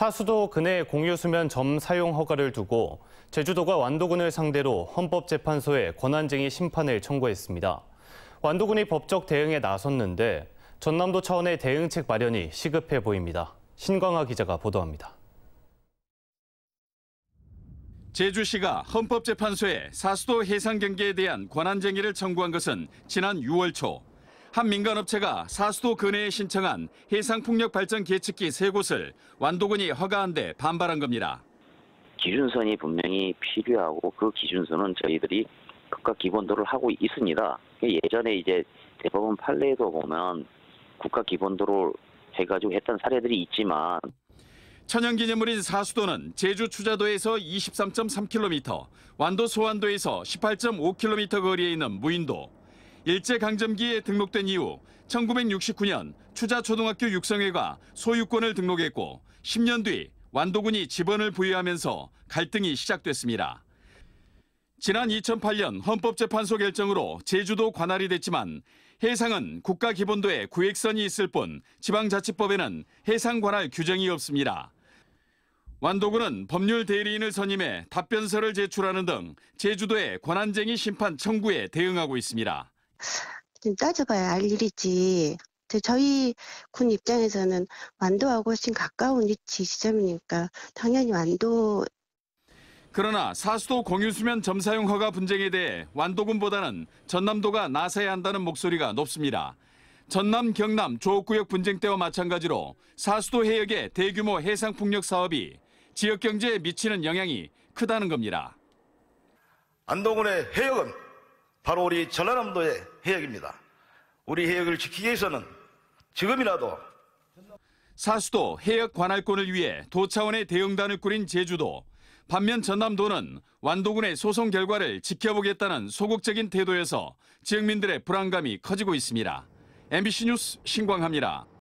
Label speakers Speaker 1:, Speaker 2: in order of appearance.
Speaker 1: 사수도 근해 공유수면 점 사용 허가를 두고 제주도가 완도군을 상대로 헌법재판소에 권한쟁의 심판을 청구했습니다. 완도군이 법적 대응에 나섰는데 전남도 차원의 대응책 마련이 시급해 보입니다. 신광아 기자가 보도합니다.
Speaker 2: 제주시가 헌법재판소에 사수도 해상 경계에 대한 권한쟁의를 청구한 것은 지난 6월 초한 민간업체가 사수도 근해에 신청한 해상풍력 발전 계측기 3 곳을 완도군이 허가한 데 반발한 겁니다.
Speaker 1: 기준선이 분명히 필요하고 그 기준선은 저희들이 국가 기본도를 하고 있습니다. 예전에 이제 대법원 판례에서 보면 국가 기본도로 해가지고 했던 사례들이 있지만
Speaker 2: 천연기념물인 사수도는 제주 추자도에서 23.3km, 완도 소완도에서 18.5km 거리에 있는 무인도, 일제강점기에 등록된 이후 1969년 추자초등학교 육성회가 소유권을 등록했고 10년 뒤 완도군이 지번을 부여하면서 갈등이 시작됐습니다. 지난 2008년 헌법재판소 결정으로 제주도 관할이 됐지만 해상은 국가기본도에 구획선이 있을 뿐 지방자치법에는 해상 관할 규정이 없습니다. 완도군은 법률 대리인을 선임해 답변서를 제출하는 등 제주도의 권한쟁의 심판 청구에 대응하고 있습니다. 따져봐야 알 일이지. 저희 군 입장에서는 완도하고 훨씬 가까운 위치 지점이니까 당연히 완도. 그러나 사수도 공유수면 점사용 허가 분쟁에 대해 완도군보다는 전남도가 나서야 한다는 목소리가 높습니다. 전남 경남 조옥구역 분쟁 때와 마찬가지로 사수도 해역의 대규모 해상풍력 사업이 지역 경제에 미치는 영향이 크다는 겁니다.
Speaker 1: 안동군의 해역은 바로 우리 전라남도의 해역입니다. 우리 해역을 지키기 위해서는 지금이라도
Speaker 2: 사수도 해역 관할권을 위해 도차원의 대응단을 꾸린 제주도. 반면 전남도는 완도군의 소송 결과를 지켜보겠다는 소극적인 태도에서 지역민들의 불안감이 커지고 있습니다. MBC 뉴스 신광합니다.